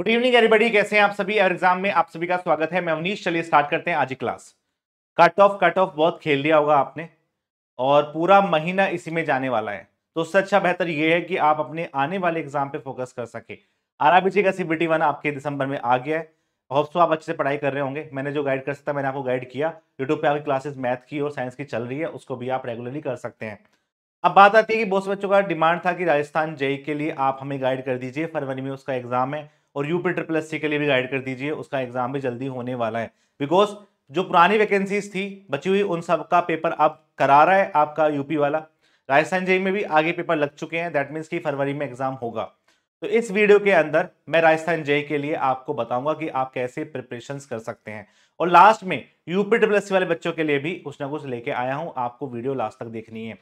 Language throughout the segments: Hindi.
गुड इवनिंग एवरीबॉडी कैसे हैं आप सभी एवर एग्जाम में आप सभी का स्वागत है मैं अवनीश चलिए स्टार्ट करते हैं आज की class cut off cut off बहुत खेल लिया होगा आपने और पूरा महीना इसी में जाने वाला है तो उससे अच्छा बेहतर ये है कि आप अपने आने वाले एग्जाम पे फोकस कर सके आर बी का सीबीटी वन आपके दिसंबर में आ गया है होप्स सो तो आप अच्छे से पढ़ाई कर रहे होंगे मैंने जो गाइड कर सकता मैंने आपको गाइड किया यूट्यूब पर आपकी क्लासेस मैथ की और साइंस की चल रही है उसको भी आप रेगुलरली कर सकते हैं अब बात आती है कि बहुत से बच्चों का डिमांड था कि राजस्थान जेई e के लिए आप हमें गाइड कर दीजिए फरवरी में उसका एग्जाम है और यूपी ट्रिपल एस सी के लिए भी गाइड कर दीजिए उसका एग्जाम भी जल्दी होने वाला है बिकॉज जो पुरानी वैकेंसीज थी बची हुई उन सब का पेपर अब करा रहा है आपका यूपी वाला राजस्थान जेई में भी आगे पेपर लग चुके हैं दैट मीन्स कि फरवरी में एग्जाम होगा तो इस वीडियो के अंदर मैं राजस्थान जेई के लिए आपको बताऊंगा कि आप कैसे प्रिपरेशन कर सकते हैं और लास्ट में यूपी ट्रिपल वाले बच्चों के लिए भी कुछ ना कुछ लेके आया हूँ आपको वीडियो लास्ट तक देखनी है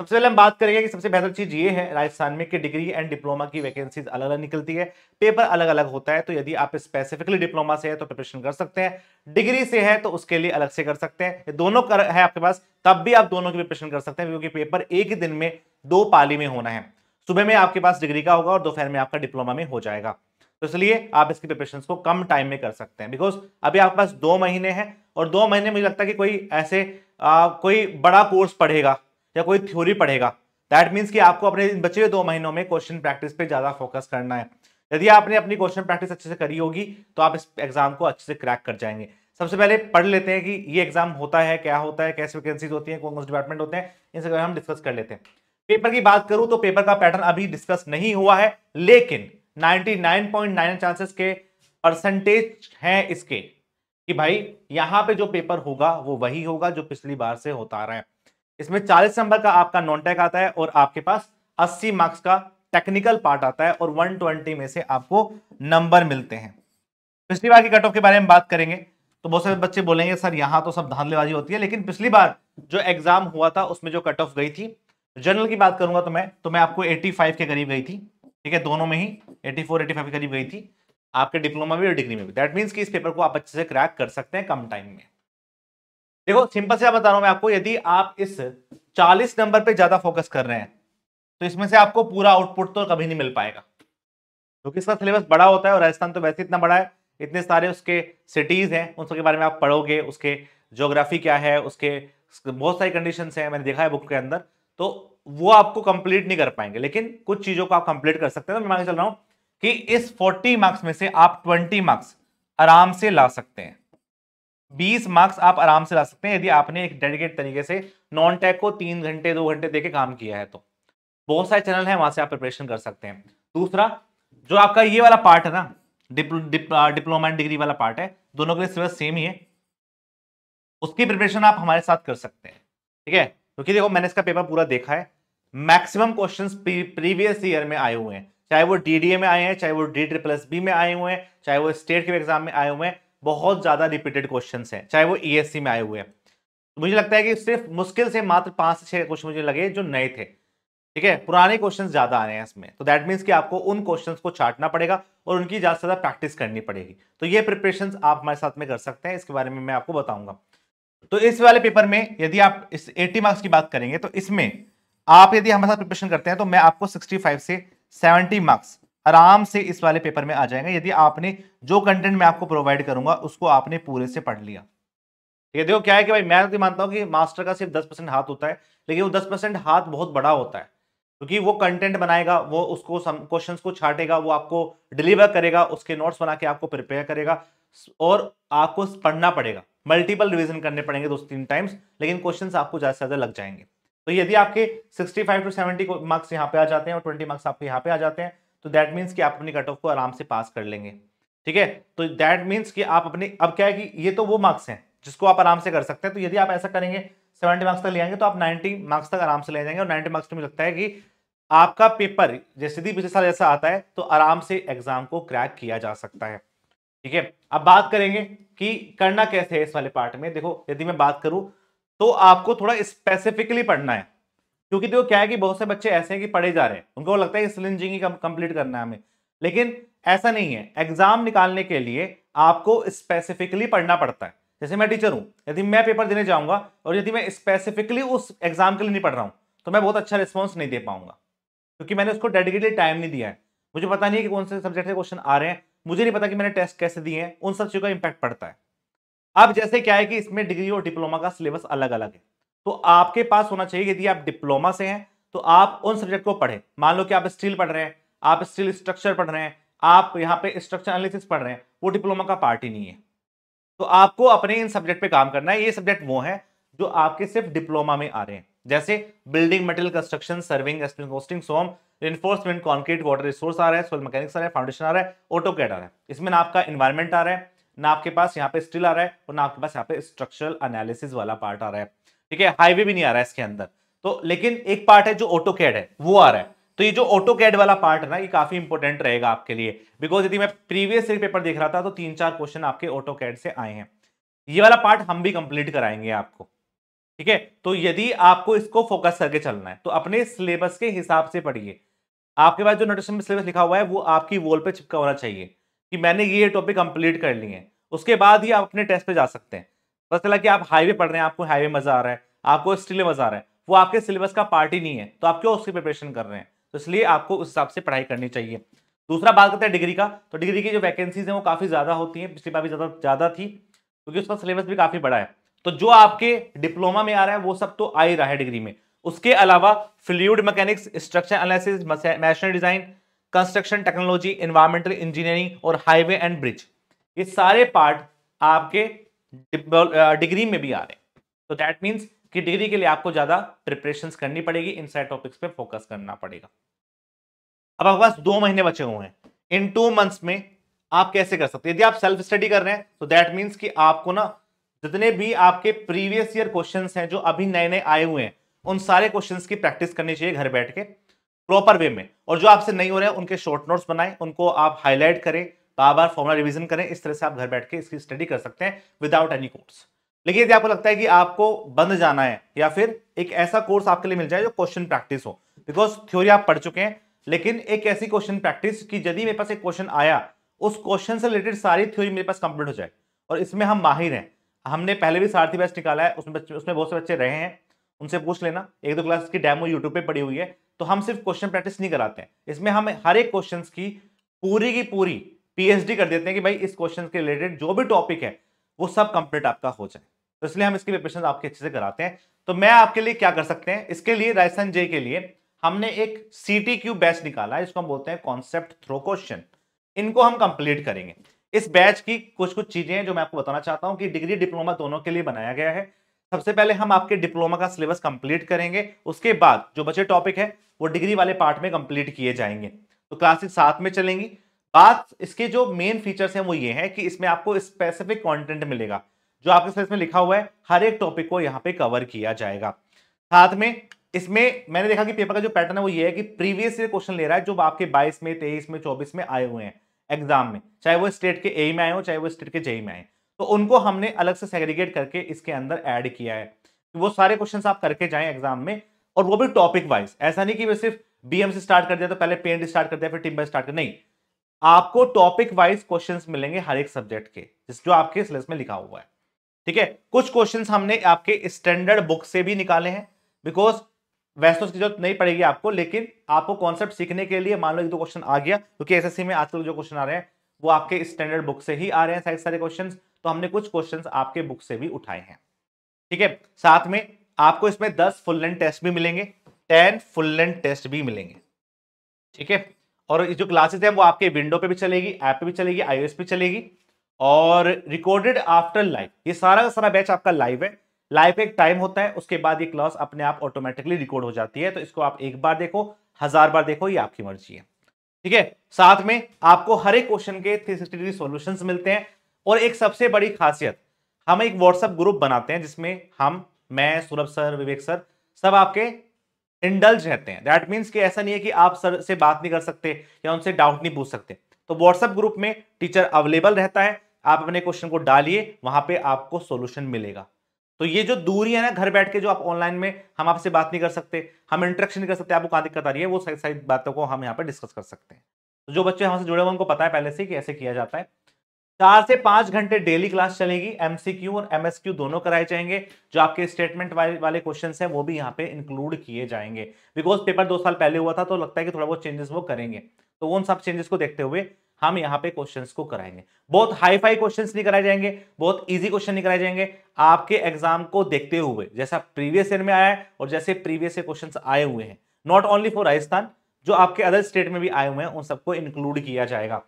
सबसे पहले हम बात करेंगे कि सबसे बेहतर चीज़ ये है राजस्थान में कि डिग्री एंड डिप्लोमा की वैकेंसीज अलग अलग निकलती है पेपर अलग अलग होता है तो यदि आप स्पेसिफिकली डिप्लोमा से है तो प्रिपरेशन कर सकते हैं डिग्री से है तो उसके लिए अलग से कर सकते हैं दोनों कर है आपके पास तब भी आप दोनों की प्रिपरेशन कर सकते हैं क्योंकि पेपर एक ही दिन में दो पाली में होना है सुबह में आपके पास डिग्री का होगा और दोपहर में आपका डिप्लोमा में हो जाएगा तो इसलिए आप इसकी प्रिपरेशन को कम टाइम में कर सकते हैं बिकॉज अभी आपके पास दो महीने हैं और दो महीने मुझे लगता है कि कोई ऐसे आ, कोई बड़ा कोर्स पढ़ेगा या कोई थ्योरी पढ़ेगा दैट मीन्स कि आपको अपने बचे हुए दो महीनों में क्वेश्चन प्रैक्टिस पे ज़्यादा फोकस करना है यदि आपने अपनी क्वेश्चन प्रैक्टिस अच्छे से करी होगी तो आप इस एग्जाम को अच्छे से क्रैक कर जाएंगे सबसे पहले पढ़ लेते हैं कि ये एग्जाम होता है क्या होता है कैसे वैकेंसीज होती है कौन कौन डिपार्टमेंट होते हैं इन सब हम डिस्कस कर लेते हैं पेपर की बात करूं तो पेपर का पैटर्न अभी डिस्कस नहीं हुआ है लेकिन नाइनटी चांसेस के परसेंटेज है इसके कि भाई यहाँ पे जो पेपर होगा वो वही होगा जो पिछली बार से होता आ रहा है इसमें चालीस नंबर का आपका नॉन टेक आता है और आपके पास अस्सी मार्क्स का टेक्निकल पार्ट आता है और 120 में से आपको नंबर मिलते हैं पिछली बार की कट ऑफ के बारे में बात करेंगे तो बहुत सारे बच्चे बोलेंगे सर यहाँ तो सब धांधलेबाजी होती है लेकिन पिछली बार जो एग्जाम हुआ था उसमें जो कट ऑफ गई थी जनरल की बात करूंगा तो मैं तो मैं आपको 85 के करीब गई थी ठीक है दोनों में ही 84 85 के करीब गई थी आपके डिप्लोमा भी और डिग्री में भी दैट मीन्स कि इस पेपर को आप अच्छे से क्रैक कर सकते हैं कम टाइम में देखो सिंपल से बता रहा हूं मैं आपको यदि आप इस 40 नंबर पे ज्यादा फोकस कर रहे हैं तो इसमें से आपको पूरा आउटपुट तो कभी नहीं मिल पाएगा क्योंकि इसका सिलेबस बड़ा होता है और राजस्थान तो वैसे इतना बड़ा है इतने सारे उसके सिटीज़ हैं उन सबके बारे में आप पढ़ोगे उसके ज्योग्राफी क्या है उसके बहुत सारी कंडीशन हैं मैंने देखा है बुक के अंदर तो वो आपको कंप्लीट नहीं कर पाएंगे लेकिन कुछ चीज़ों को आप कंप्लीट कर सकते हैं तो मैं मांगे चल रहा हूँ कि इस फोर्टी मार्क्स में से आप ट्वेंटी मार्क्स आराम से ला सकते हैं बीस मार्क्स आप आराम से ला सकते हैं यदि आपने एक डेडिकेट तरीके से नॉन टेक को तीन घंटे दो घंटे देके काम किया है तो बहुत सारे चैनल हैं वहां से आप प्रिपरेशन कर सकते हैं दूसरा जो आपका ये वाला पार्ट है ना डिप्लो, डिप, डिप्लोमा एंड डिग्री वाला पार्ट है दोनों के लिए सिलेबस सेम ही है उसकी प्रिपरेशन आप हमारे साथ कर सकते हैं ठीक है क्योंकि तो देखो मैंने इसका पेपर पूरा देखा है मैक्सिमम क्वेश्चन प्रीवियस ईयर में आए हुए हैं चाहे वो डीडीए में आए हैं चाहे वो डी ट्रिपल एस बी में आए हुए हैं चाहे वो स्टेट के एग्जाम में आए हुए हैं बहुत ज़्यादा रिपीटेड क्वेश्चन हैं चाहे वो ई e में आए हुए हैं मुझे लगता है कि सिर्फ मुश्किल से मात्र पाँच से छः क्वेश्चन मुझे लगे जो नए थे ठीक है पुराने क्वेश्चन ज़्यादा आ रहे हैं इसमें तो दैट मीन्स कि आपको उन क्वेश्चन को छाटना पड़ेगा और उनकी ज़्यादा से ज़्यादा प्रैक्टिस करनी पड़ेगी तो ये प्रिपरेशन आप हमारे साथ में कर सकते हैं इसके बारे में मैं आपको बताऊंगा तो इस वाले पेपर में यदि आप इस एट्टी मार्क्स की बात करेंगे तो इसमें आप यदि हमारे साथ प्रिपरेशन करते हैं तो मैं आपको फाइव से सेवेंटी मार्क्स आराम से इस वाले पेपर में आ जाएंगे यदि आपने जो कंटेंट मैं आपको प्रोवाइड करूंगा उसको आपने पूरे से पढ़ लिया ठीक है देखो क्या है कि भाई मैं तो मानता हूँ कि मास्टर का सिर्फ दस परसेंट हाथ होता है लेकिन वो दस परसेंट हाथ बहुत बड़ा होता है क्योंकि वो कंटेंट बनाएगा वो उसको क्वेश्चन को छाटेगा वो आपको डिलीवर करेगा उसके नोट्स बना के आपको प्रिपेयर करेगा और आपको पढ़ना पड़ेगा मल्टीपल रिविजन करने पड़ेंगे दो तीन टाइम्स लेकिन क्वेश्चन आपको ज़्यादा से ज़्यादा लग जाएंगे तो यदि आपके 65 टू सेवेंटी मार्क्स यहाँ पे आ जाते हैं और 20 मार्क्स आपके यहाँ पे आ जाते हैं तो दैट मीन्स कि आप अपनी कट ऑफ को आराम से पास कर लेंगे ठीक है तो दैट मीन्स कि आप अपने अब क्या है कि ये तो वो मार्क्स हैं जिसको आप आराम से कर सकते हैं तो यदि आप ऐसा करेंगे सेवेंटी मार्क्स तक ले आएंगे तो आप नाइन्टी मार्क्स तक आराम से ले जाएंगे और नाइन्टी मार्क्स में लगता है कि आपका पेपर जैसे भी पिछले साल जैसा आता है तो आराम से एग्जाम को क्रैक किया जा सकता है ठीक है अब बात करेंगे कि करना कैसे है इस वाले पार्ट में देखो यदि मैं बात करूं तो आपको थोड़ा स्पेसिफिकली पढ़ना है क्योंकि देखो क्या है कि बहुत से बच्चे ऐसे हैं कि पढ़े जा रहे हैं उनको लगता है कि स्लिंजिंग कंप्लीट करना है हमें लेकिन ऐसा नहीं है एग्जाम निकालने के लिए आपको स्पेसिफिकली पढ़ना पड़ता है जैसे मैं टीचर हूँ यदि मैं पेपर देने जाऊँगा और यदि मैं स्पेसिफिकली उस एग्जाम के लिए नहीं पढ़ रहा हूँ तो मैं बहुत अच्छा रिस्पॉन्स नहीं दे पाऊंगा क्योंकि मैंने उसको डेडिकेटेड टाइम नहीं दिया है मुझे पता नहीं है कि कौन से सब्जेक्ट से क्वेश्चन आ रहे हैं मुझे नहीं पता कि मैंने टेस्ट कैसे दिए हैं उन सब चीज़ों का इम्पैक्ट पड़ता है अब जैसे क्या है कि इसमें डिग्री और डिप्लोमा का सिलेबस अलग अलग है तो आपके पास होना चाहिए यदि आप डिप्लोमा से हैं तो आप उन सब्जेक्ट को पढ़ें मान लो कि आप स्टील पढ़ रहे हैं आप स्टील स्ट्रक्चर पढ़ रहे हैं आप यहाँ पे स्ट्रक्चर एनालिसिस पढ़ रहे हैं वो डिप्लोमा का पार्ट ही नहीं है तो आपको अपने इन सब्जेक्ट पे काम करना है ये सब्जेक्ट वो है जो आपके सिर्फ डिप्लोमा में आ रहे हैं जैसे building material construction serving hosting सोम इन्फोर्समेंट कॉन्क्रीट वाटर रिसोर्स आ रहा है सोल मैकेनिक्स आ रहा है फाउंडेशन आ रहा है ऑटो कैट आ रहा है इसमें ना आपका इन्वायरमेंट आ रहा है ना आपके पास यहाँ पे स्टिल आ रहा है और ना आपके पास यहाँ पे स्ट्रक्चरल एनालिसिस वाला पार्ट आ रहा है ठीक है हाईवे भी नहीं आ रहा है इसके अंदर तो लेकिन एक पार्ट है जो ऑटो कैड है वो आ रहा है तो ये जो ऑटो कैड वाला पार्ट है ना ये काफी इंपॉर्टेंट रहेगा आपके लिए बिकॉज यदि मैं प्रीवियस ईयर पेपर देख रहा था तो तीन चार क्वेश्चन आपके ऑटो कैड से आए हैं ये वाला पार्ट हम भी कंप्लीट कराएंगे आपको ठीक है तो यदि आपको इसको फोकस करके चलना है तो अपने सिलेबस के हिसाब से पढ़िए आपके पास जो नोटेशन में सिलेबस लिखा हुआ है वो आपकी वॉल पे चिपका होना चाहिए कि मैंने ये टॉपिक कंप्लीट कर लिए हैं उसके बाद ही आप अपने टेस्ट पे जा सकते हैं पता चला कि आप हाईवे पढ़ रहे हैं आपको हाईवे मजा आ रहा है आपको स्टिले मजा आ रहा है वो आपके सिलेबस का पार्ट ही नहीं है तो आप क्यों उसकी प्रिपरेशन कर रहे हैं तो इसलिए आपको उस हिसाब से पढ़ाई करनी चाहिए दूसरा बात करते हैं डिग्री का तो डिग्री की जो वैकेंसीज हैं वो काफ़ी ज़्यादा होती हैं पिछली बार भी ज़्यादा ज़्यादा थी क्योंकि उसका सिलेबस भी काफ़ी बड़ा है तो जो आपके डिप्लोमा में आ रहा है वो सब तो आ ही रहा है डिग्री में उसके अलावा फ्लूड मैकेनिक्स स्ट्रक्चर एनालिसिस मैशनल design construction technology environmental engineering और हाईवे एंड ब्रिज ये सारे पार्ट आपके डिग्री में भी आ रहे हैं तो दैट मीन्स कि डिग्री के लिए आपको ज़्यादा प्रिपरेशन करनी पड़ेगी इन सारे टॉपिक्स पे फोकस करना पड़ेगा अब आपके पास दो महीने बचे हुए हैं इन टू मंथ्स में आप कैसे कर सकते हैं यदि आप सेल्फ स्टडी कर रहे हैं तो दैट मीन्स कि आपको ना जितने भी आपके प्रीवियस ईयर क्वेश्चन हैं जो अभी नए नए आए हुए हैं उन सारे क्वेश्चन की प्रैक्टिस करनी चाहिए घर बैठ के प्रॉपर वे में और जो आपसे नहीं हो रहे हैं उनके शॉर्ट नोट्स बनाएं उनको आप हाईलाइट करें बार बार फॉर्मुला रिवीजन करें इस तरह से आप घर बैठ के इसकी स्टडी कर सकते हैं विदाउट एनी कोर्स लेकिन यदि आपको लगता है कि आपको बंद जाना है या फिर एक ऐसा कोर्स आपके लिए मिल जाए जो क्वेश्चन प्रैक्टिस हो बिकॉज थ्योरी आप पढ़ चुके हैं लेकिन एक ऐसी क्वेश्चन प्रैक्टिस कि यदि मेरे पास एक क्वेश्चन आया उस क्वेश्चन से रिलेटेड सारी थ्योरी मेरे पास कंप्लीट हो जाए और इसमें हम माहिर हैं हमने पहले भी सारथी बैच निकाला है उसमें बच्चे उसमें बहुत से बच्चे रहे हैं उनसे पूछ लेना एक दो क्लास की डेमो यूट्यूब पर पड़ी हुई है तो हम सिर्फ क्वेश्चन प्रैक्टिस नहीं कराते हैं इसमें हम हर एक क्वेश्चन की पूरी की पूरी पीएचडी कर देते हैं कि भाई इस क्वेश्चन के रिलेटेड जो भी टॉपिक है वो सब कंप्लीट आपका हो जाए तो इसलिए हम इसकी प्रिपरेशन आपके अच्छे से कराते हैं तो मैं आपके लिए क्या कर सकते हैं इसके लिए राजस्थान जे के लिए हमने एक सी टी क्यू बैच निकाला है इसको हम बोलते हैं कॉन्सेप्ट थ्रो क्वेश्चन इनको हम कंप्लीट करेंगे इस बैच की कुछ कुछ चीजें हैं जो मैं आपको बताना चाहता हूँ कि डिग्री डिप्लोमा दोनों के लिए बनाया गया है सबसे पहले हम आपके डिप्लोमा का सिलेबस कंप्लीट करेंगे उसके बाद जो बचे टॉपिक है वो डिग्री वाले पार्ट में कंप्लीट किए जाएंगे तो क्लासेस साथ में चलेंगी बात इसके जो मेन फीचर्स हैं वो ये हैं कि इसमें आपको स्पेसिफिक कंटेंट मिलेगा जो आपके साथ इसमें लिखा हुआ है हर एक टॉपिक को यहाँ पे कवर किया जाएगा साथ में इसमें मैंने देखा कि पेपर का जो पैटर्न है वो ये है कि प्रीवियस ईयर क्वेश्चन ले रहा है जो आपके 22 में 23 में 24 में आए हुए हैं एग्जाम में चाहे वो स्टेट के ए में आए हो चाहे वो स्टेट के जेई में आए तो उनको हमने अलग से सेग्रीगेट करके इसके अंदर ऐड किया है कि वो सारे क्वेश्चन आप करके जाए एग्जाम में और वो भी टॉपिक वाइज ऐसा नहीं कि वे सिर्फ बीएमसी स्टार्ट कर दिया तो पहले पेंट स्टार्ट कर दिया फिर टिम्बर स्टार्ट कर नहीं आपको टॉपिक वाइज क्वेश्चंस मिलेंगे हर एक सब्जेक्ट के जिस जो आपके सिलेबस में लिखा हुआ है ठीक है कुछ क्वेश्चंस हमने आपके स्टैंडर्ड बुक से भी निकाले हैं बिकॉज वैसे तो उसकी जरूरत नहीं पड़ेगी आपको लेकिन आपको कॉन्सेप्ट सीखने के लिए मान लो एक दो क्वेश्चन आ गया क्योंकि एस में आजकल जो क्वेश्चन आ रहे हैं वो आपके स्टैंडर्ड बुक से ही आ रहे हैं सारे सारे क्वेश्चन तो हमने कुछ क्वेश्चन आपके बुक से भी उठाए हैं ठीक है साथ में आपको इसमें दस फुल लेंथ टेस्ट भी मिलेंगे टेन फुल लेंथ टेस्ट भी मिलेंगे ठीक है और जो क्लासेज हैं वो आपके विंडो पे भी चलेगी ऐप पे भी चलेगी आई पे चलेगी और रिकॉर्डेड आफ्टर लाइव ये सारा का सारा बैच आपका लाइव है लाइव एक टाइम होता है उसके बाद ये क्लास अपने आप ऑटोमेटिकली रिकॉर्ड हो जाती है तो इसको आप एक बार देखो हजार बार देखो ये आपकी मर्जी है ठीक है साथ में आपको हर एक क्वेश्चन के थ्री सिक्सटी डिग्री सोल्यूशन मिलते हैं और एक सबसे बड़ी खासियत हम एक व्हाट्सएप ग्रुप बनाते हैं जिसमें हम मैं सूरभ सर विवेक सर सब आपके इंडल्ज रहते हैं दैट मीन्स कि ऐसा नहीं है कि आप सर से बात नहीं कर सकते या उनसे डाउट नहीं पूछ सकते तो व्हाट्सएप ग्रुप में टीचर अवेलेबल रहता है आप अपने क्वेश्चन को डालिए वहां पे आपको सोल्यूशन मिलेगा तो ये जो दूरी है ना घर बैठ के जो आप ऑनलाइन में हम आपसे बात नहीं कर सकते हम इंटरेक्शन नहीं कर सकते आपको कहाँ दिक्कत आ रही है वो सारी सारी बातों को हम यहाँ पर डिस्कस कर सकते हैं तो जो बच्चे हमसे जुड़े हुए उनको पता है पहले से कि ऐसे किया जाता है चार से पांच घंटे डेली क्लास चलेगी एमसीक्यू और एमएसक्यू दोनों कराए जाएंगे जो आपके स्टेटमेंट वाले वाले क्वेश्चन हैं वो भी यहाँ पे इंक्लूड किए जाएंगे बिकॉज पेपर दो साल पहले हुआ था तो लगता है कि थोड़ा बहुत चेंजेस वो करेंगे तो उन सब चेंजेस को देखते हुए हम यहाँ पे क्वेश्चन को कराएंगे बहुत हाई फाई क्वेश्चन नहीं कराए जाएंगे बहुत ईजी क्वेश्चन नहीं कराए जाएंगे आपके एग्जाम को देखते हुए जैसा प्रीवियस ईयर में आया है और जैसे प्रीवियस ईयर क्वेश्चन आए हुए हैं नॉट ओनली फॉर राजस्थान जो आपके अदर स्टेट में भी आए हुए हैं उन सबको इंक्लूड किया जाएगा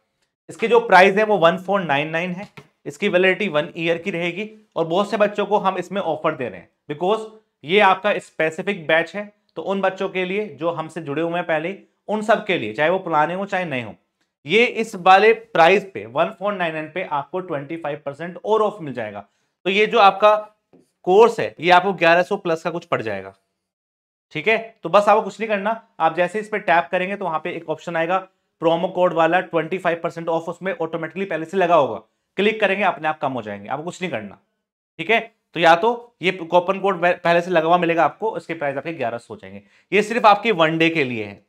इसके जो प्राइस है वो वन फोर नाइन नाइन है इसकी वैलिडिटी वन ईयर की रहेगी और बहुत से बच्चों को हम इसमें ऑफर दे रहे हैं बिकॉज ये आपका स्पेसिफिक बैच है तो उन बच्चों के लिए जो हमसे जुड़े हुए हैं पहले उन सब के लिए चाहे वो पुराने हो चाहे नए हो ये इस वाले प्राइस पे वन फोर नाइन नाइन पे आपको ट्वेंटी फाइव परसेंट और ऑफ मिल जाएगा तो ये जो आपका कोर्स है ये आपको ग्यारह सौ प्लस का कुछ पड़ जाएगा ठीक है तो बस आपको कुछ नहीं करना आप जैसे इस पर टैप करेंगे तो वहां पे एक ऑप्शन आएगा प्रोमो कोड वाला 25% ऑफ उसमें ऑटोमेटिकली पहले से लगा होगा क्लिक करेंगे अपने आप कम हो जाएंगे आपको कुछ नहीं करना ठीक है तो या तो ये कूपन कोड पहले से लगा हुआ मिलेगा आपको इसके प्राइस आपके ग्यारह सौ जाएंगे ये सिर्फ आपके वन डे के लिए है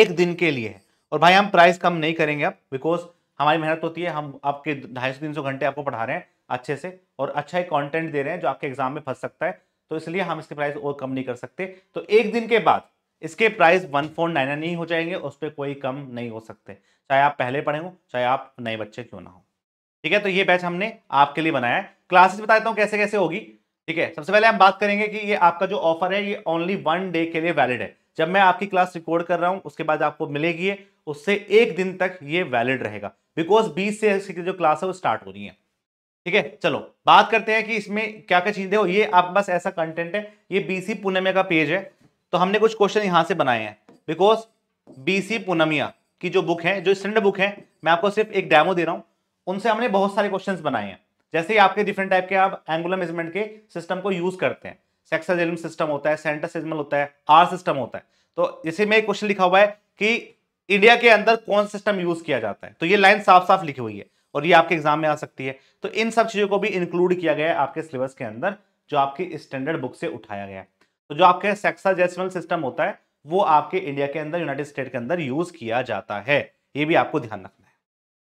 एक दिन के लिए है और भाई हम प्राइस कम नहीं करेंगे आप बिकॉज हमारी मेहनत होती है हम आपके ढाई सौ तीन सौ घंटे आपको पढ़ा रहे हैं अच्छे से और अच्छा ही कंटेंट दे रहे हैं जो आपके एग्जाम में फंस सकता है तो इसलिए हम इसके प्राइस और कम नहीं कर सकते तो एक दिन के बाद इसके price one four nine nine ही हो जाएंगे उस पर कोई कम नहीं हो सकते चाहे आप पहले पढ़े हो चाहे आप नए बच्चे क्यों ना हो ठीक है तो ये बैच हमने आपके लिए बनाया है क्लासेस बता देता हूँ कैसे कैसे होगी ठीक है सबसे पहले हम बात करेंगे कि ये आपका जो ऑफर है ये ओनली वन डे के लिए वैलिड है जब मैं आपकी क्लास रिकॉर्ड कर रहा हूँ उसके बाद आपको मिलेगी उससे एक दिन तक ये वैलिड रहेगा बिकॉज बीस से जो क्लास है वो स्टार्ट हो रही है ठीक है चलो बात करते हैं कि इसमें क्या क्या चीजें हो ये आप बस ऐसा कंटेंट है ये बीसी पुणे में का पेज है तो हमने कुछ क्वेश्चन यहां से बनाए हैं बिकॉज बीसी पूनमिया की जो बुक है जो स्टैंडर्ड बुक है मैं आपको सिर्फ एक डेमो दे रहा हूं उनसे हमने बहुत सारे क्वेश्चन बनाए हैं जैसे ही आपके डिफरेंट टाइप के आप एंगुलर मेजरमेंट के सिस्टम को यूज करते हैं सेक्सम सिस्टम होता है सिजमल होता है आर सिस्टम होता है तो जैसे में एक क्वेश्चन लिखा हुआ है कि इंडिया के अंदर कौन सिस्टम यूज किया जाता है तो ये लाइन साफ साफ लिखी हुई है और ये आपके एग्जाम में आ सकती है तो इन सब चीजों को भी इंक्लूड किया गया है आपके सिलेबस के अंदर जो आपकी स्टैंडर्ड बुक से उठाया गया है तो जो आपके सेक्साजेसिमल सिस्टम होता है वो आपके इंडिया के अंदर यूनाइटेड स्टेट के अंदर यूज किया जाता है ये भी आपको ध्यान रखना है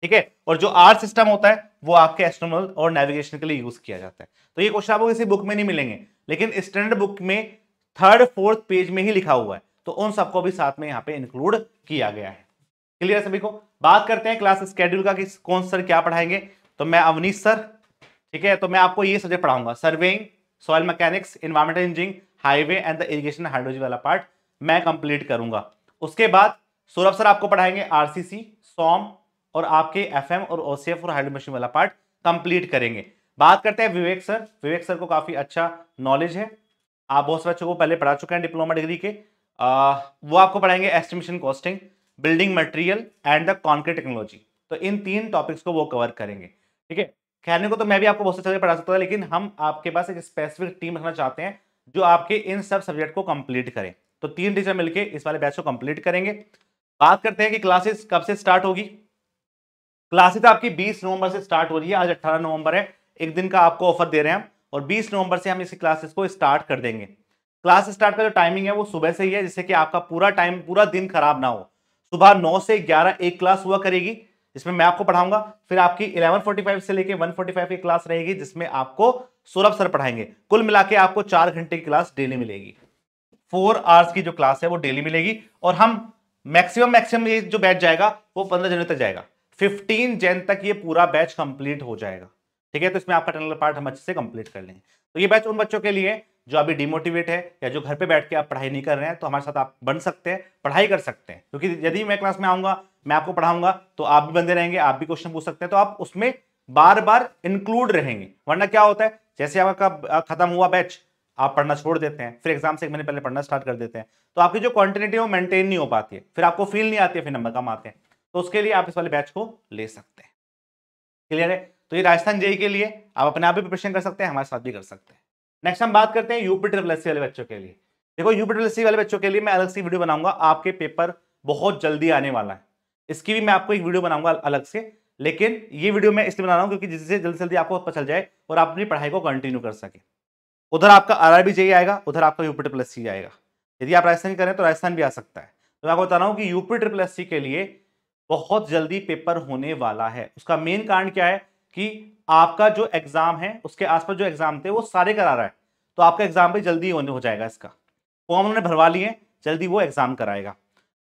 ठीक है और जो आर सिस्टम होता है वो आपके एस्ट्रोनॉमल और नेविगेशन के लिए यूज किया जाता है तो ये क्वेश्चन आपको किसी बुक में नहीं मिलेंगे लेकिन स्टैंडर्ड बुक में थर्ड फोर्थ पेज में ही लिखा हुआ है तो उन सबको भी साथ में यहाँ पे इंक्लूड किया गया है क्लियर है सभी को बात करते हैं क्लास स्केड्यूल का कि कौन सर क्या पढ़ाएंगे तो मैं अवनीश सर ठीक है तो मैं आपको ये सब्जेक्ट पढ़ाऊंगा surveying soil mechanics environmental engineering highway and the irrigation hydrology वाला पार्ट मैं कंप्लीट करूंगा उसके बाद सौरभ सर आपको पढ़ाएंगे आरसीसी सॉम और आपके एफएम और ओसीएफ और हाइड्रो मशीन वाला पार्ट कंप्लीट करेंगे बात करते हैं विवेक सर विवेक सर को काफ़ी अच्छा नॉलेज है आप बहुत से बच्चों को पहले पढ़ा चुके हैं डिप्लोमा डिग्री के आ, वो आपको पढ़ाएंगे estimation costing building material and the concrete technology तो इन तीन टॉपिक्स को वो कवर करेंगे ठीक है खैरने को तो मैं भी आपको बहुत अच्छे से पढ़ा सकता था लेकिन हम आपके पास एक स्पेसिफिक टीम रखना चाहते हैं जो आपके इन सब सब्जेक्ट को कंप्लीट करें तो तीन टीचर मिलकर इस वाले बैच को कंप्लीट करेंगे बात करते हैं कि क्लासेस कब से स्टार्ट होगी क्लासेस आपकी 20 नवंबर से स्टार्ट हो रही है आज 18 नवंबर है एक दिन का आपको ऑफर दे रहे हैं हम और 20 नवंबर से हम इसी क्लासेस को स्टार्ट कर देंगे क्लास स्टार्ट का जो टाइमिंग है वो सुबह से ही है जिससे कि आपका पूरा टाइम पूरा दिन खराब ना हो सुबह नौ से ग्यारह एक क्लास हुआ करेगी जिसमें मैं आपको पढ़ाऊंगा फिर आपकी 11:45 से लेके 1:45 की क्लास रहेगी जिसमें आपको सौरभ सर पढ़ाएंगे कुल मिला के आपको चार घंटे की क्लास डेली मिलेगी फोर आवर्स की जो क्लास है वो डेली मिलेगी और हम मैक्सिमम मैक्सिमम ये जो बैच जाएगा वो पंद्रह जनवरी तक जाएगा फिफ्टीन जैन तक ये पूरा बैच कंप्लीट हो जाएगा ठीक है तो इसमें आपका टनल पार्ट हम अच्छे से कंप्लीट कर लेंगे तो ये बैच उन बच्चों के लिए जो अभी डिमोटिवेट है या जो घर पे बैठ के आप पढ़ाई नहीं कर रहे हैं तो हमारे साथ आप बन सकते हैं पढ़ाई कर सकते हैं क्योंकि यदि मैं क्लास में आऊंगा मैं आपको पढ़ाऊंगा तो आप भी बंदे रहेंगे आप भी क्वेश्चन पूछ सकते हैं तो आप उसमें बार बार इंक्लूड रहेंगे वरना क्या होता है जैसे आपका खत्म हुआ बैच आप पढ़ना छोड़ देते हैं फिर एग्जाम से एक महीने पहले पढ़ना स्टार्ट कर देते हैं तो आपकी जो क्वान्टिटी है वो मेंटेन नहीं हो पाती है फिर आपको फील नहीं आती है फिर नंबर कम आते हैं तो उसके लिए आप इस वाले बैच को ले सकते हैं क्लियर है तो ये राजस्थान जेई के लिए आप अपने आप भी प्रिपरेशन कर सकते हैं हमारे साथ भी कर सकते हैं नेक्स्ट हम बात करते हैं यूपी ट्रिपल एस वाले बच्चों के लिए देखो यूपी ट्रिपल वाले बच्चों के लिए मैं अलग से वीडियो बनाऊंगा आपके पेपर बहुत जल्दी आने वाला है इसकी भी मैं आपको एक वीडियो बनाऊंगा अलग से लेकिन ये वीडियो मैं इसलिए बना रहा हूँ क्योंकि जिससे जल्दी जल्दी आपको पता चल जाए और आप अपनी पढ़ाई को कंटिन्यू कर सके उधर आपका आर आर बी आएगा उधर आपका यूपी ट्रिपल एस सी आएगा यदि आप राजस्थान करें तो राजस्थान भी आ सकता है तो मैं आपको बता रहा हूँ कि यूपी ट्रिपल एस सी के लिए बहुत जल्दी पेपर होने वाला है उसका मेन कारण क्या है कि आपका जो एग्जाम है उसके आसपास जो एग्जाम थे वो सारे करा रहा है तो आपका एग्जाम भी जल्दी होने हो जाएगा इसका फॉर्म उन्होंने भरवा लिए जल्दी वो एग्जाम कराएगा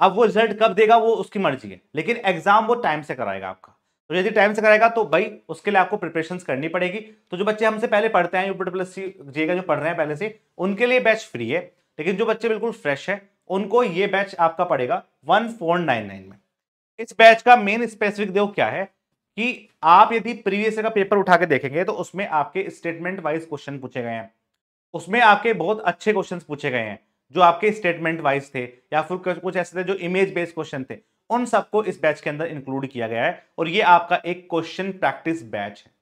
अब वो रिजल्ट कब देगा वो उसकी मर्जी है लेकिन एग्जाम वो टाइम से कराएगा आपका तो यदि टाइम से कराएगा तो भाई उसके लिए आपको प्रिपरेशन करनी पड़ेगी तो जो बच्चे हमसे पहले पढ़ते हैं यूपी प्लस सी जे का जो पढ़ रहे हैं पहले से उनके लिए बैच फ्री है लेकिन जो बच्चे बिल्कुल फ्रेश है उनको ये बैच आपका पड़ेगा वन फोर नाइन नाइन में इस बैच का मेन स्पेसिफिक देव क्या है कि आप यदि प्रीवियस का पेपर उठा के देखेंगे तो उसमें आपके स्टेटमेंट वाइज क्वेश्चन पूछे गए हैं उसमें आपके बहुत अच्छे क्वेश्चन पूछे गए हैं जो आपके स्टेटमेंट वाइज थे या फिर कुछ ऐसे थे जो इमेज बेस्ड क्वेश्चन थे उन सबको इस बैच के अंदर इंक्लूड किया गया है और ये आपका एक क्वेश्चन प्रैक्टिस बैच है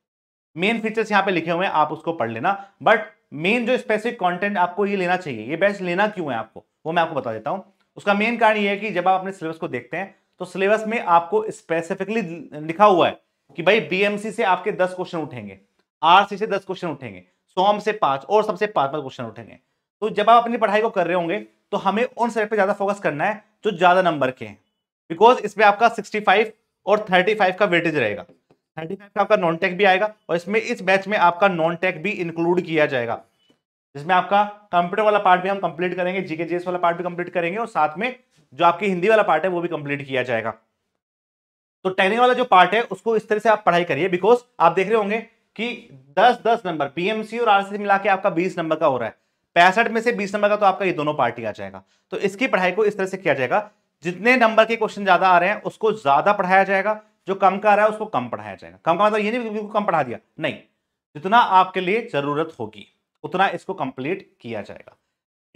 मेन फीचर्स यहाँ पे लिखे हुए हैं आप उसको पढ़ लेना बट मेन जो स्पेसिफिक कॉन्टेंट आपको ये लेना चाहिए ये बैच लेना क्यों है आपको वो मैं आपको बता देता हूँ उसका मेन कारण ये है कि जब आप अपने सिलेबस को देखते हैं तो सिलेबस में आपको स्पेसिफिकली लिखा हुआ है कि भाई बीएमसी से आपके दस क्वेश्चन उठेंगे आरसी से दस क्वेश्चन उठेंगे सोम से पांच और सबसे पांच पांच क्वेश्चन उठेंगे तो जब आप अपनी पढ़ाई को कर रहे होंगे तो हमें उन सब्जेक्ट पर ज़्यादा फोकस करना है जो ज़्यादा नंबर के हैं बिकॉज इसमें आपका 65 और 35 का वेटेज रहेगा 35 का आपका नॉन टेक भी आएगा और इसमें इस बैच में आपका नॉन टेक भी इंक्लूड किया जाएगा जिसमें आपका कंप्यूटर वाला पार्ट भी हम कंप्लीट करेंगे जीके जेएस वाला पार्ट भी कंप्लीट करेंगे और साथ में जो आपकी हिंदी वाला पार्ट है वो भी कंप्लीट किया जाएगा तो टेनिंग वाला जो पार्ट है उसको इस तरह से आप पढ़ाई करिए बिकॉज आप देख रहे होंगे कि 10 10 नंबर पीएमसी और आरसी मिला के आपका 20 नंबर का हो रहा है पैंसठ में से बीस नंबर का तो आपका ये दोनों पार्टी आ जाएगा तो इसकी पढ़ाई को इस तरह से किया जाएगा जितने नंबर के क्वेश्चन ज्यादा आ रहे हैं उसको ज्यादा पढ़ाया जाएगा जो कम का आ रहा है उसको कम पढ़ाया जाएगा कम का मतलब ये नहीं कम पढ़ा दिया नहीं जितना आपके लिए जरूरत होगी उतना इसको कंप्लीट किया जाएगा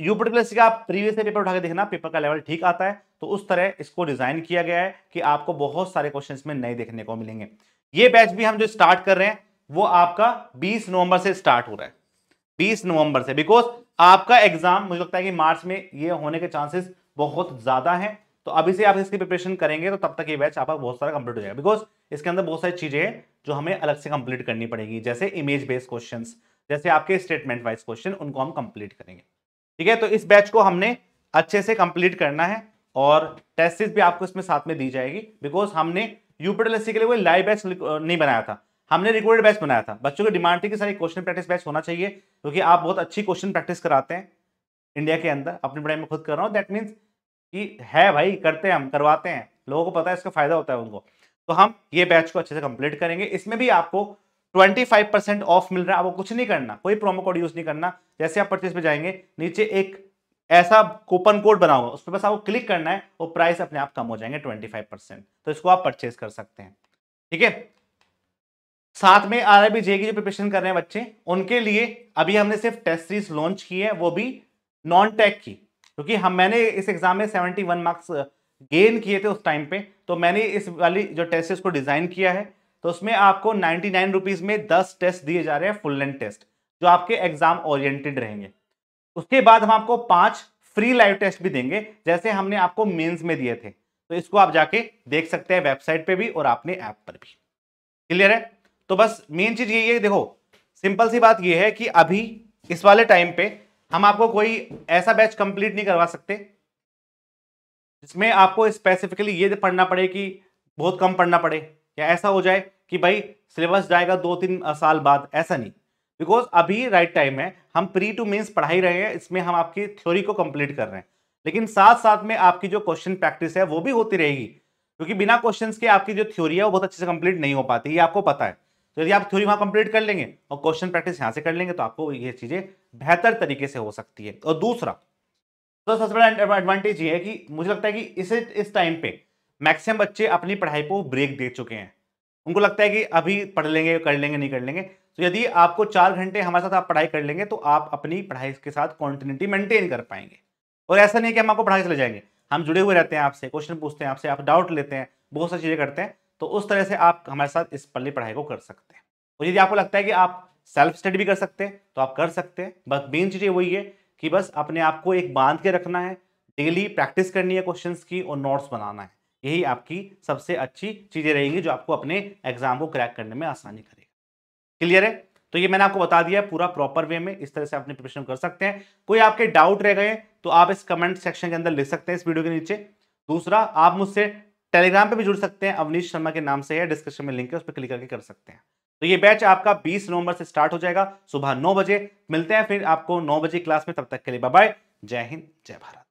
यू प्लस का आप प्रीवियस पेपर उठा के देखना पेपर का लेवल ठीक आता है तो उस तरह इसको डिजाइन किया गया है कि आपको बहुत सारे क्वेश्चन में नए देखने को मिलेंगे ये बैच भी हम जो स्टार्ट कर रहे हैं वो आपका 20 नवंबर से स्टार्ट हो रहा है 20 नवंबर से बिकॉज आपका एग्जाम मुझे लगता है कि मार्च में ये होने के चांसेस बहुत ज्यादा हैं तो अभी से आप इसकी प्रिपरेशन करेंगे तो तब तक ये बैच आपका बहुत सारा कंप्लीट हो जाएगा बिकॉज इसके अंदर बहुत सारी चीजें हैं जो हमें अलग से कंप्लीट करनी पड़ेगी जैसे इमेज बेस्ड क्वेश्चन जैसे आपके स्टेटमेंट वाइज क्वेश्चन उनको हम कंप्लीट करेंगे ठीक है तो इस बैच को हमने अच्छे से कंप्लीट करना है और टेस्टिस भी आपको इसमें साथ में दी जाएगी बिकॉज हमने यूपीडब्ल्यूसी के लिए कोई लाइव बैच नहीं बनाया था हमने रिकॉर्डेड बैच बनाया था बच्चों की डिमांड थी कि सर एक क्वेश्चन प्रैक्टिस बैच होना चाहिए क्योंकि आप बहुत अच्छी क्वेश्चन प्रैक्टिस कराते हैं इंडिया के अंदर अपनी पढ़ाई में खुद कर रहा हूँ दैट मीन्स कि है भाई करते हैं हम करवाते हैं लोगों को पता है इसका फायदा होता है उनको तो हम ये बैच को अच्छे से कंप्लीट करेंगे इसमें भी आपको 25% ऑफ मिल रहा है आपको कुछ नहीं करना कोई प्रोमो कोड यूज नहीं करना जैसे आप परचेज पे जाएंगे नीचे एक ऐसा कूपन कोड बना हुआ उस पर बस आपको क्लिक करना है और प्राइस अपने आप कम हो जाएंगे 25% तो इसको आप परचेस कर सकते हैं ठीक है साथ में आर आई जे की जो प्रिपरेशन कर रहे हैं बच्चे उनके लिए अभी हमने सिर्फ टेस्ट सीरीज लॉन्च की है वो भी नॉन टैक की क्योंकि हम मैंने इस एग्जाम में सेवेंटी वन मार्क्स गेन किए थे उस टाइम पे तो मैंने इस वाली जो टेस्ट सीरीज को डिज़ाइन किया है तो उसमें आपको नाइन्टी नाइन रुपीज़ में दस टेस्ट दिए जा रहे हैं फुल लेंथ टेस्ट जो आपके एग्जाम ओरिएंटेड रहेंगे उसके बाद हम आपको पाँच फ्री लाइव टेस्ट भी देंगे जैसे हमने आपको मेन्स में दिए थे तो इसको आप जाके देख सकते हैं वेबसाइट पर भी और अपने ऐप पर भी क्लियर है तो बस मेन चीज यही है देखो सिंपल सी बात यह है कि अभी इस वाले टाइम पे हम आपको कोई ऐसा बैच कंप्लीट नहीं करवा सकते जिसमें आपको स्पेसिफिकली ये पढ़ना पड़े कि बहुत कम पढ़ना पड़े या ऐसा हो जाए कि भाई सिलेबस जाएगा दो तीन साल बाद ऐसा नहीं बिकॉज अभी राइट टाइम है हम प्री टू मीन्स पढ़ा ही रहे हैं इसमें हम आपकी थ्योरी को कंप्लीट कर रहे हैं लेकिन साथ साथ में आपकी जो क्वेश्चन प्रैक्टिस है वो भी होती रहेगी क्योंकि बिना क्वेश्चन के आपकी जो थ्योरी है वो बहुत अच्छे से कंप्लीट नहीं हो पाती ये आपको पता है तो यदि आप थ्योरी वहाँ कंप्लीट कर लेंगे और क्वेश्चन प्रैक्टिस यहाँ से कर लेंगे तो आपको ये चीज़ें बेहतर तरीके से हो सकती है और दूसरा तो सबसे बड़ा एडवांटेज ये है कि मुझे लगता है कि इसे इस टाइम पे मैक्सिमम बच्चे अपनी पढ़ाई को ब्रेक दे चुके हैं उनको लगता है कि अभी पढ़ लेंगे कर लेंगे नहीं कर लेंगे तो यदि आपको चार घंटे हमारे साथ आप पढ़ाई कर लेंगे तो आप अपनी पढ़ाई के साथ कॉन्टिन्यूटी मेंटेन कर पाएंगे और ऐसा नहीं कि हम आपको पढ़ाई चले जाएंगे हम जुड़े हुए रहते हैं आपसे क्वेश्चन पूछते हैं आपसे आप डाउट लेते हैं बहुत सारी चीज़ें करते हैं तो उस तरह से आप हमारे साथ इस पल्ले पढ़ाई को कर सकते हैं और यदि आपको लगता है कि आप सेल्फ स्टडी भी कर सकते हैं तो आप कर सकते हैं बस मेन चीज़ वही है कि बस अपने आप को एक बांध के रखना है डेली प्रैक्टिस करनी है क्वेश्चन की और नोट्स बनाना है यही आपकी सबसे अच्छी चीज़ें रहेंगी जो आपको अपने एग्जाम को क्रैक करने में आसानी करेगी क्लियर है तो ये मैंने आपको बता दिया है पूरा प्रॉपर वे में इस तरह से अपनी प्रिपरेशन कर सकते हैं कोई आपके डाउट रह गए तो आप इस कमेंट सेक्शन के अंदर लिख सकते हैं इस वीडियो के नीचे दूसरा आप मुझसे टेलीग्राम पे भी जुड़ सकते हैं अवनीश शर्मा के नाम से है डिस्क्रिप्शन में लिंक है उस पर क्लिक करके कर सकते हैं तो ये बैच आपका 20 नवंबर से स्टार्ट हो जाएगा सुबह नौ बजे मिलते हैं फिर आपको नौ बजे क्लास में तब तक के लिए बाय जय हिंद जय भारत